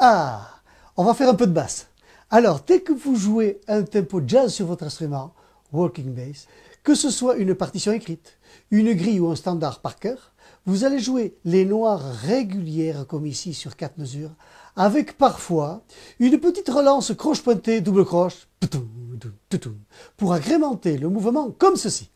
Ah, on va faire un peu de basse. Alors, dès que vous jouez un tempo jazz sur votre instrument, working bass, que ce soit une partition écrite, une grille ou un standard par cœur, vous allez jouer les noirs régulières comme ici sur quatre mesures, avec parfois une petite relance croche pointée, double croche, pour agrémenter le mouvement comme ceci.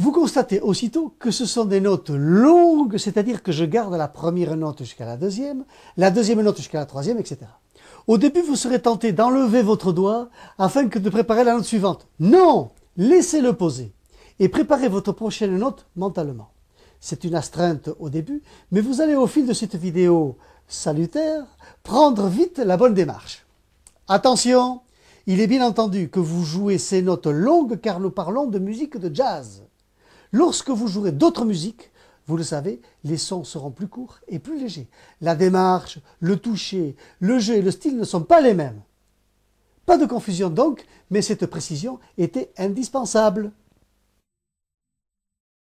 Vous constatez aussitôt que ce sont des notes longues, c'est-à-dire que je garde la première note jusqu'à la deuxième, la deuxième note jusqu'à la troisième, etc. Au début, vous serez tenté d'enlever votre doigt afin que de préparer la note suivante. Non Laissez-le poser et préparez votre prochaine note mentalement. C'est une astreinte au début, mais vous allez au fil de cette vidéo salutaire, prendre vite la bonne démarche. Attention, il est bien entendu que vous jouez ces notes longues car nous parlons de musique de jazz. Lorsque vous jouerez d'autres musiques, vous le savez, les sons seront plus courts et plus légers. La démarche, le toucher, le jeu et le style ne sont pas les mêmes. Pas de confusion donc, mais cette précision était indispensable.